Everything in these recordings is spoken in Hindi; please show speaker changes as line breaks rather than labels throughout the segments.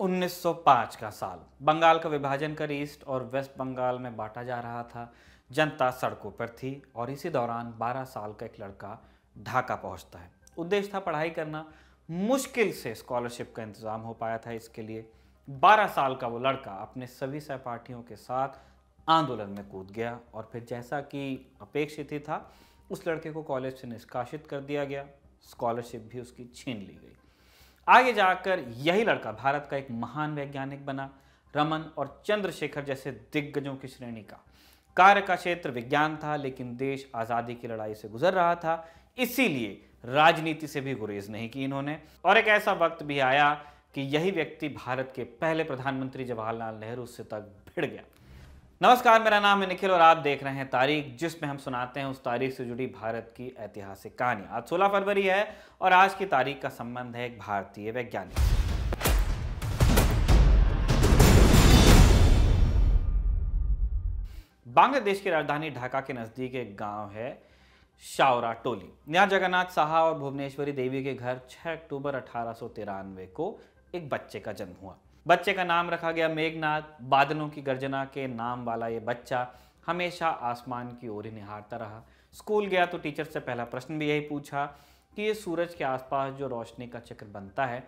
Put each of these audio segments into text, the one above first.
1905 का साल बंगाल का विभाजन कर ईस्ट और वेस्ट बंगाल में बांटा जा रहा था जनता सड़कों पर थी और इसी दौरान 12 साल का एक लड़का ढाका पहुंचता है उद्देश्य था पढ़ाई करना मुश्किल से स्कॉलरशिप का इंतज़ाम हो पाया था इसके लिए 12 साल का वो लड़का अपने सभी सहपाठियों के साथ आंदोलन में कूद गया और फिर जैसा कि अपेक्षित ही था उस लड़के को कॉलेज से निष्कासित कर दिया गया स्कॉलरशिप भी उसकी छीन ली गई आगे जाकर यही लड़का भारत का एक महान वैज्ञानिक बना रमन और चंद्रशेखर जैसे दिग्गजों की श्रेणी का कार्य का क्षेत्र विज्ञान था लेकिन देश आज़ादी की लड़ाई से गुजर रहा था इसीलिए राजनीति से भी गुरेज नहीं की इन्होंने और एक ऐसा वक्त भी आया कि यही व्यक्ति भारत के पहले प्रधानमंत्री जवाहरलाल नेहरू से तक भिड़ गया नमस्कार मेरा नाम है निखिल और आप देख रहे हैं तारीख जिसमें हम सुनाते हैं उस तारीख से जुड़ी भारत की ऐतिहासिक कहानी आज 16 फरवरी है और आज की तारीख का संबंध है एक भारतीय वैज्ञानिक बांग्लादेश की राजधानी ढाका के नज़दीक एक गांव है शावरा टोली यहां जगन्नाथ साहा और भुवनेश्वरी देवी के घर 6 अक्टूबर अठारह को एक बच्चे का जन्म हुआ बच्चे का नाम रखा गया मेघनाथ बादलों की गर्जना के नाम वाला ये बच्चा हमेशा आसमान की ओर ही निहारता रहा स्कूल गया तो टीचर से पहला प्रश्न भी यही पूछा कि ये सूरज के आसपास जो रोशनी का चक्र बनता है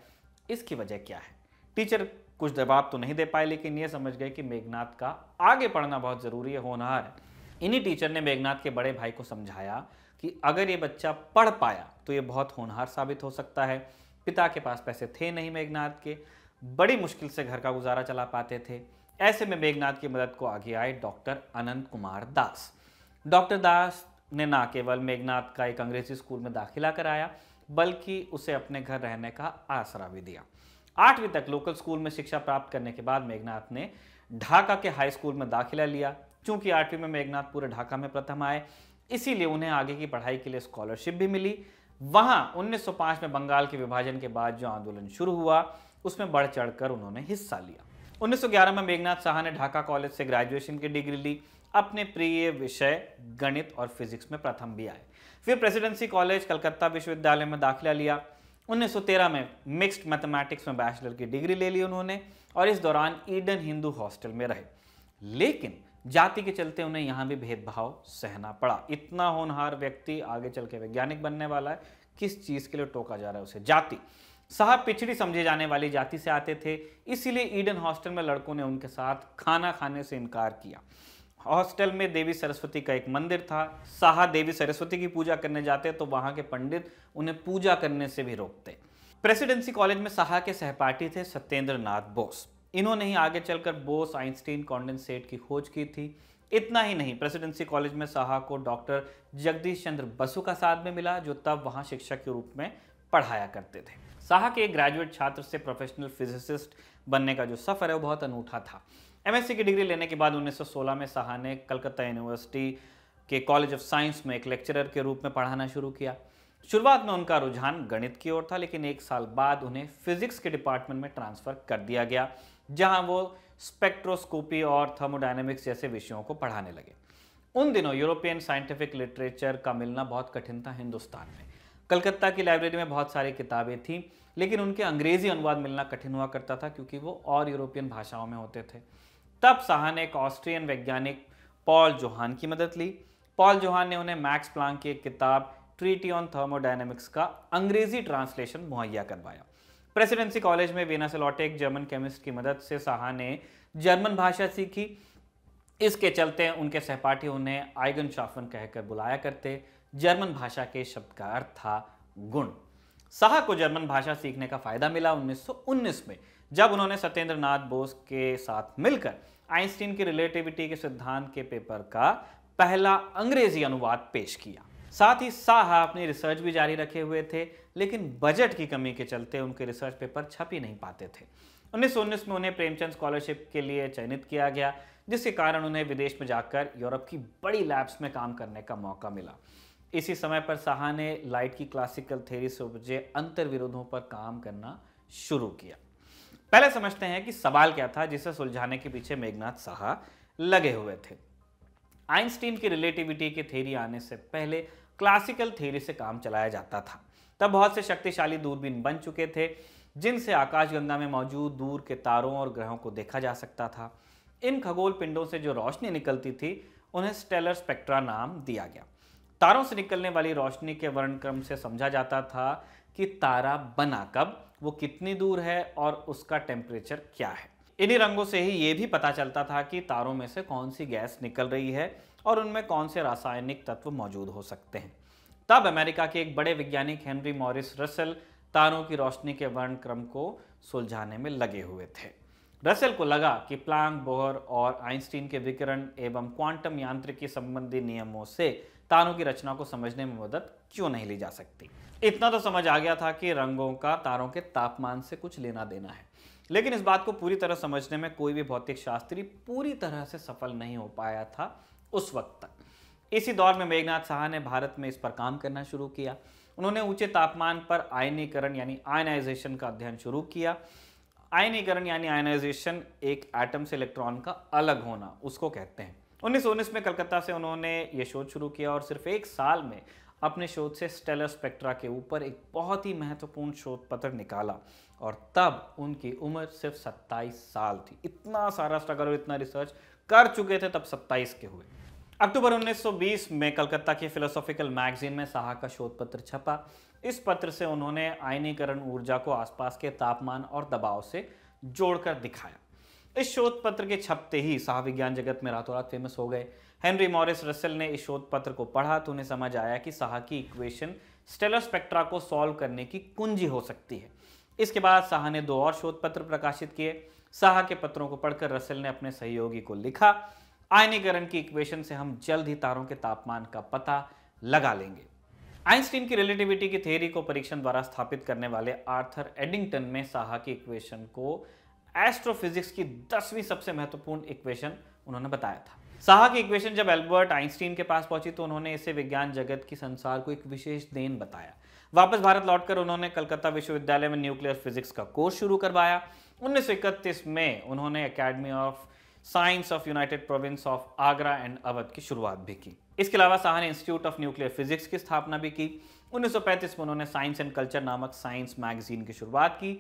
इसकी वजह क्या है टीचर कुछ जवाब तो नहीं दे पाए लेकिन ये समझ गए कि मेघनाथ का आगे पढ़ना बहुत ज़रूरी है होनहार है इन्हीं टीचर ने मेघनाथ के बड़े भाई को समझाया कि अगर ये बच्चा पढ़ पाया तो ये बहुत होनहार साबित हो सकता है पिता के पास पैसे थे नहीं मेघनाथ के बड़ी मुश्किल से घर का गुजारा चला पाते थे ऐसे में मेघनाथ की मदद को आगे आए डॉक्टर अनंत कुमार दास डॉक्टर दास ने ना केवल मेघनाथ का एक अंग्रेजी स्कूल में दाखिला कराया बल्कि उसे अपने घर रहने का आसरा भी दिया आठवीं तक लोकल स्कूल में शिक्षा प्राप्त करने के बाद मेघनाथ ने ढाका के हाई स्कूल में दाखिला लिया चूंकि आठवीं में मेघनाथ पूरे ढाका में प्रथम आए इसीलिए उन्हें आगे की पढ़ाई के लिए स्कॉलरशिप भी मिली वहां 1905 में बंगाल के विभाजन के बाद जो आंदोलन शुरू हुआ उसमें बढ़ चढ़कर उन्होंने हिस्सा लिया 1911 में मेघनाथ साहा ने ढाका कॉलेज से ग्रेजुएशन की डिग्री ली अपने प्रिय विषय गणित और फिजिक्स में प्रथम भी आए फिर प्रेसिडेंसी कॉलेज कलकत्ता विश्वविद्यालय में दाखिला लिया 1913 में मिक्स्ड मैथमेटिक्स में बैचलर की डिग्री ले ली उन्होंने और इस दौरान ईडन हिंदू हॉस्टल में रहे लेकिन जाति के चलते उन्हें यहाँ भी भेदभाव सहना पड़ा इतना होनहार व्यक्ति आगे चल के वैज्ञानिक बनने वाला है किस चीज़ के लिए टोका जा रहा है उसे जाति साहब पिछड़ी समझे जाने वाली जाति से आते थे इसीलिए ईडन हॉस्टल में लड़कों ने उनके साथ खाना खाने से इनकार किया हॉस्टल में देवी सरस्वती का एक मंदिर था साहा देवी सरस्वती की पूजा करने जाते तो वहाँ के पंडित उन्हें पूजा करने से भी रोकते प्रेसिडेंसी कॉलेज में साहा के सहपाठी थे सत्येंद्र नाथ बोस इन्होंने ही आगे चलकर बोस आइंस्टीन कॉन्डेंसेट की खोज की थी इतना ही नहीं प्रेसिडेंसी कॉलेज में साहा को डॉक्टर जगदीश चंद्र बसु का साथ में मिला जो तब वहाँ शिक्षक के रूप में पढ़ाया करते थे शाह के एक ग्रेजुएट छात्र से प्रोफेशनल फिजिसिस्ट बनने का जो सफ़र है वो बहुत अनूठा था एमएससी की डिग्री लेने के बाद 1916 में शाह ने कलकत्ता यूनिवर्सिटी के कॉलेज ऑफ साइंस में एक लेक्चरर के रूप में पढ़ाना शुरू किया शुरुआत में उनका रुझान गणित की ओर था लेकिन एक साल बाद उन्हें फिजिक्स के डिपार्टमेंट में ट्रांसफ़र कर दिया गया जहां वो स्पेक्ट्रोस्कोपी और थर्मोडाइनमिक्स जैसे विषयों को पढ़ाने लगे उन दिनों यूरोपियन साइंटिफिक लिटरेचर का मिलना बहुत कठिन था हिंदुस्तान में कलकत्ता की लाइब्रेरी में बहुत सारी किताबें थीं लेकिन उनके अंग्रेज़ी अनुवाद मिलना कठिन हुआ करता था क्योंकि वो और यूरोपियन भाषाओं में होते थे तब शाह ने एक ऑस्ट्रियन वैज्ञानिक पॉल जोहान की मदद ली पॉल जोहान ने उन्हें मैक्स प्लांक की एक किताब ट्रीटी ऑन थर्मोडाइनमिक्स का अंग्रेजी ट्रांसलेशन मुहैया करवाया प्रेसिडेंसी कॉलेज में वीना से लौटे एक जर्मन केमिस्ट की मदद से साहा ने जर्मन भाषा सीखी इसके चलते उनके सहपाठी उन्हें आइगन शाफन कहकर बुलाया करते जर्मन भाषा के शब्द का अर्थ था गुण शाह को जर्मन भाषा सीखने का फायदा मिला 1919 में जब उन्होंने सत्येंद्र नाथ बोस के साथ मिलकर आइंस्टीन की रिलेटिविटी के सिद्धांत के पेपर का पहला अंग्रेजी अनुवाद पेश किया साथ ही शाह अपनी रिसर्च भी जारी रखे हुए थे लेकिन बजट की कमी के चलते उनके रिसर्च पेपर छप ही नहीं पाते थे उन्नीस में उन्हें प्रेमचंद स्कॉलरशिप के लिए चयनित किया गया जिसके कारण उन्हें विदेश में जाकर यूरोप की बड़ी लैब्स में काम करने का मौका मिला इसी समय पर साहा ने लाइट की क्लासिकल थेरी से उपजे अंतर विरोधों पर काम करना शुरू किया पहले समझते हैं कि सवाल क्या था जिसे सुलझाने के पीछे मेघनाथ साहा लगे हुए थे आइंस्टीन की रिलेटिविटी की थेरी आने से पहले क्लासिकल थेरी से काम चलाया जाता था तब बहुत से शक्तिशाली दूरबीन बन चुके थे जिनसे आकाशगंगा में मौजूद दूर के तारों और ग्रहों को देखा जा सकता था इन खगोल पिंडों से जो रोशनी निकलती थी उन्हें स्टेलर स्पेक्ट्रा नाम दिया गया तारों से निकलने वाली रोशनी के वर्णक्रम से समझा जाता था कि तारा बना कब वो कितनी दूर है और उसका टेम्परेचर क्या है इन्हीं रंगों से ही ये भी पता चलता था कि तारों में से कौन सी गैस निकल रही है और उनमें कौन से रासायनिक तत्व मौजूद हो सकते हैं तब अमेरिका के एक बड़े वैज्ञानिक हेनरी मॉरिस रसल तारों की रोशनी के वर्ण क्रम को सुलझाने में लगे हुए थे रसेल को लगा कि प्लांग बोहर और आइंस्टीन के विकिरण एवं क्वांटम यांत्रिकी संबंधी नियमों से तारों की रचना को समझने में मदद क्यों नहीं ली जा सकती इतना तो समझ आ गया था कि रंगों का तारों के तापमान से कुछ लेना देना है लेकिन इस बात को पूरी तरह समझने में कोई भी भौतिक शास्त्री पूरी तरह से सफल नहीं हो पाया था उस वक्त तक इसी दौर में मेघनाथ शाह ने भारत में इस पर काम करना शुरू किया उन्होंने ऊंचे तापमान पर आयनीकरण यानी आयनाइजेशन का अध्ययन शुरू किया आयनीकरण यानी आयनाइजेशन एक एटम से इलेक्ट्रॉन का अलग होना उसको कहते हैं उन्नीस में कलकत्ता से उन्होंने ये शोध शुरू किया और सिर्फ एक साल में अपने शोध से स्टेलर स्पेक्ट्रा के ऊपर एक बहुत ही महत्वपूर्ण शोध पत्र निकाला और तब उनकी उम्र सिर्फ 27 साल थी इतना सारा स्ट्रगल और इतना रिसर्च कर चुके थे तब 27 के हुए अक्टूबर 1920 में कलकत्ता की फिलोसॉफिकल मैगजीन में साहा का शोध पत्र छपा इस पत्र से उन्होंने आयनीकरण ऊर्जा को आसपास के तापमान और दबाव से जोड़कर दिखाया इस शोध पत्र के छपते ही साह विज्ञान जगत में रातों रात फेमस हो गए हेनरी मॉरिस रसेल ने इस शोध पत्र को पढ़ा तो उन्हें समझ आया कि साह की इक्वेशन स्टेलर स्पेक्ट्रा को सॉल्व करने की कुंजी हो सकती है इसके बाद साह ने दो और शोध पत्र प्रकाशित किए साह के पत्रों को पढ़कर रसेल ने अपने सहयोगी को लिखा आयनीकरण की इक्वेशन से हम जल्द ही तारों के तापमान का पता लगा लेंगे आइंस्टीन की रिलेटिविटी की थ्योरी को परीक्षण द्वारा स्थापित करने वाले आर्थर एडिंगटन में साहा की इक्वेशन को एस्ट्रोफिजिक्स की दसवीं सबसे महत्वपूर्ण इक्वेशन उन्होंने बताया था साहा की इक्वेशन जब एल्बर्ट आइंस्टीन के पास पहुंची तो उन्होंने इसे विज्ञान जगत की संसार को एक विशेष देन बताया वापस भारत लौटकर उन्होंने कलकत्ता विश्वविद्यालय में न्यूक्लियर फिजिक्स का कोर्स शुरू करवाया उन्नीस में उन्होंने academy of science of united province of Agra and Awadh की शुरुआत भी की इसके अलावा साहा ने इंस्टीट्यूट ऑफ न्यूक्लियर फिजिक्स की स्थापना भी की 1935 में उन्होंने साइंस एंड कल्चर नामक साइंस मैगजीन की शुरुआत की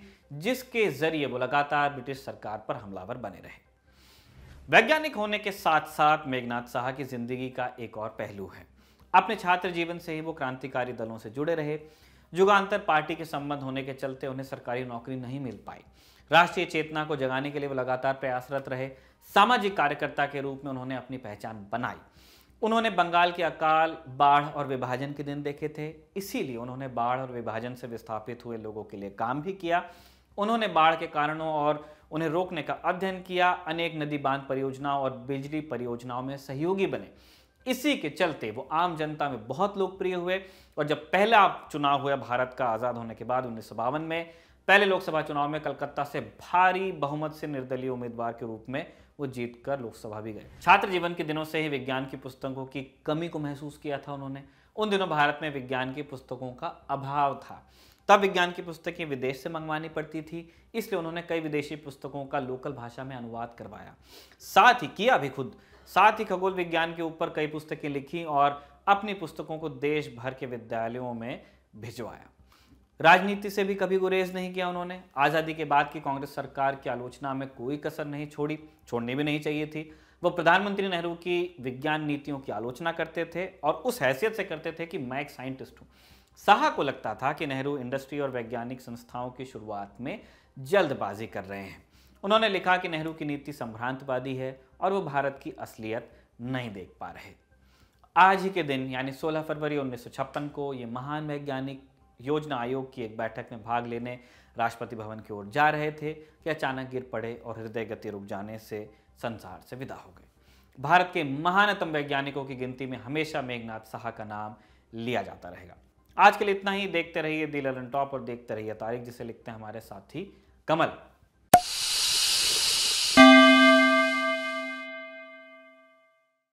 जिसके जरिए वो लगातार ब्रिटिश सरकार पर हमलावर बने रहे वैज्ञानिक होने के साथ साथ मेघनाथ साहा की जिंदगी का एक और पहलू है अपने छात्र जीवन से ही वो क्रांतिकारी दलों से जुड़े रहे जुगांतर पार्टी के संबंध होने के चलते उन्हें सरकारी नौकरी नहीं मिल पाई राष्ट्रीय चेतना को जगाने के लिए वो लगातार प्रयासरत रहे सामाजिक कार्यकर्ता के रूप में उन्होंने अपनी पहचान बनाई उन्होंने बंगाल के अकाल बाढ़ और विभाजन के दिन देखे थे इसीलिए उन्होंने बाढ़ और विभाजन से विस्थापित हुए लोगों के लिए काम भी किया उन्होंने बाढ़ के कारणों और उन्हें रोकने का अध्ययन किया अनेक नदी बांध परियोजनाओं और बिजली परियोजनाओं में सहयोगी बने इसी के चलते वो आम जनता में बहुत लोकप्रिय हुए और जब पहला चुनाव हुआ भारत का आज़ाद होने के बाद उन्नीस में पहले लोकसभा चुनाव में कलकत्ता से भारी बहुमत से निर्दलीय उम्मीदवार के रूप में वो जीत कर लोकसभा भी गए छात्र जीवन के दिनों से ही विज्ञान की पुस्तकों की कमी को महसूस किया था उन्होंने उन दिनों भारत में विज्ञान की पुस्तकों का अभाव था तब विज्ञान की पुस्तकें विदेश से मंगवानी पड़ती थी इसलिए उन्होंने कई विदेशी पुस्तकों का लोकल भाषा में अनुवाद करवाया साथ ही किया भी खुद साथ ही खगोल विज्ञान के ऊपर कई पुस्तकें लिखी और अपनी पुस्तकों को देश भर के विद्यालयों में भिजवाया राजनीति से भी कभी गुरेज नहीं किया उन्होंने आज़ादी के बाद की कांग्रेस सरकार की आलोचना में कोई कसर नहीं छोड़ी छोड़नी भी नहीं चाहिए थी वो प्रधानमंत्री नेहरू की विज्ञान नीतियों की आलोचना करते थे और उस हैसियत से करते थे कि मैं एक साइंटिस्ट हूँ शाह को लगता था कि नेहरू इंडस्ट्री और वैज्ञानिक संस्थाओं की शुरुआत में जल्दबाजी कर रहे हैं उन्होंने लिखा कि नेहरू की नीति संभ्रांतवादी है और वो भारत की असलियत नहीं देख पा रहे आज ही के दिन यानी 16 फरवरी उन्नीस को ये महान वैज्ञानिक योजना आयोग की एक बैठक में भाग लेने राष्ट्रपति भवन की ओर जा रहे थे कि अचानक गिर पड़े और हृदय गति रुक जाने से संसार से विदा हो गए भारत के महानतम वैज्ञानिकों की गिनती में हमेशा मेघनाथ साहा का नाम लिया जाता रहेगा आज के लिए इतना ही देखते रहिए दिल टॉप और देखते रहिए तारीख जिसे लिखते हैं हमारे साथी कमल